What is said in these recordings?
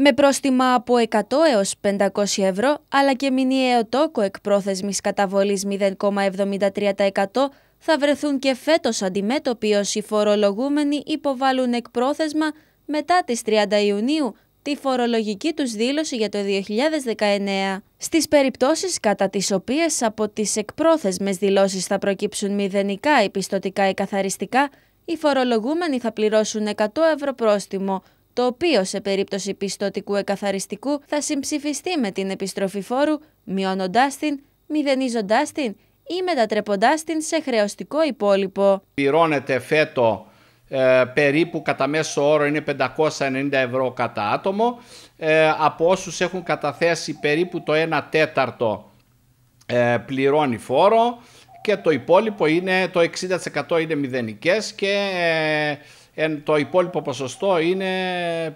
με πρόστιμα από 100 έως 500 ευρώ, αλλά και μηνιαίο τόκο εκπρόθεσμης καταβολής 0,73% θα βρεθούν και φέτος αντιμέτωποι όσοι φορολογούμενοι υποβάλλουν εκπρόθεσμα μετά τις 30 Ιουνίου τη φορολογική τους δήλωση για το 2019. Στις περιπτώσεις κατά τις οποίες από τις εκπρόθεσμες δηλώσεις θα προκύψουν μηδενικά επιστοτικά εκαθαριστικά, ή καθαριστικά, οι φορολογούμενοι θα πληρώσουν 100 ευρώ πρόστιμο, το οποίο σε περίπτωση πιστοτικού εκαθαριστικού θα συμψηφιστεί με την επιστροφή φόρου, μειώνοντάς την, μηδενίζοντάς την ή μετατρέποντάς την σε χρεωστικό υπόλοιπο. Πληρώνεται φέτο ε, περίπου κατά μέσο όρο είναι 590 ευρώ κατά άτομο. Ε, από όσους έχουν καταθέσει περίπου το 1 τέταρτο ε, πληρώνει φόρο και το υπόλοιπο είναι το 60% είναι μηδενικές και ε, εν το υπόλοιπο ποσοστό είναι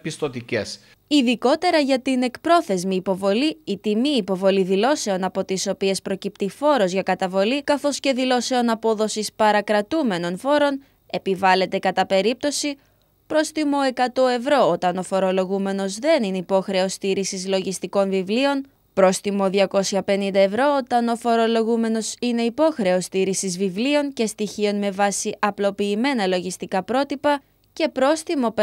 πιστοτικές. Ειδικότερα για την εκπρόθεσμη υποβολή, η τιμή υποβολή δηλώσεων από τις οποίες προκύπτει φόρος για καταβολή, καθώς και δηλώσεων απόδοσης παρακρατούμενων φόρων, επιβάλλεται κατά περίπτωση πρόστιμο 100 ευρώ όταν ο φορολογούμενος δεν είναι υπόχρεος στήρησης λογιστικών βιβλίων, πρόστιμο 250 ευρώ όταν ο φορολογούμενος είναι υπόχρεος στήρησης βιβλίων και στοιχείων με βάση απλοποιημένα λογιστικά πρότυπα, και πρόστιμο 500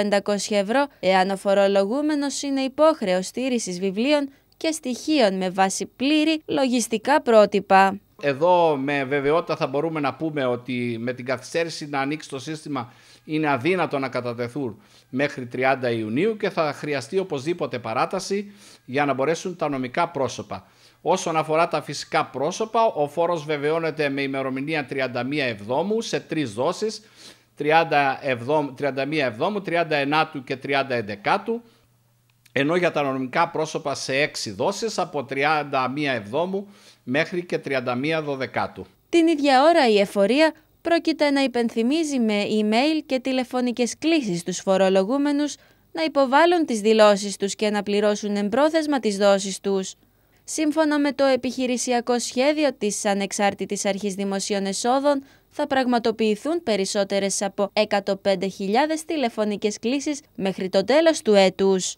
ευρώ εάν ο φορολογούμενος είναι υπόχρεος στήρησης βιβλίων και στοιχείων με βάση πλήρη λογιστικά πρότυπα. Εδώ με βεβαιότητα θα μπορούμε να πούμε ότι με την καθυστέρηση να ανοίξει το σύστημα είναι αδύνατο να κατατεθούν μέχρι 30 Ιουνίου και θα χρειαστεί οπωσδήποτε παράταση για να μπορέσουν τα νομικά πρόσωπα. Όσον αφορά τα φυσικά πρόσωπα, ο φόρος βεβαιώνεται με ημερομηνία 31 Εβδόμου σε τρεις δόσεις 31 Εβδόμου, 39 του και 30 Εντεκάτου, ενώ για τα νομικά πρόσωπα σε 6 δόσεις από 31 Εβδόμου μέχρι και 31 Δωδεκάτου. Την ίδια ώρα η εφορία πρόκειται να υπενθυμίζει με email και τηλεφωνικές κλήσεις τους φορολογούμενους να υποβάλουν τις δηλώσεις τους και να πληρώσουν εμπρόθεσμα τις δόσεις τους σύμφωνα με το επιχειρησιακό σχέδιο της Ανεξάρτητης Αρχής Δημοσίων Εσόδων, θα πραγματοποιηθούν περισσότερες από 105.000 τηλεφωνικές κλήσεις μέχρι το τέλος του έτους.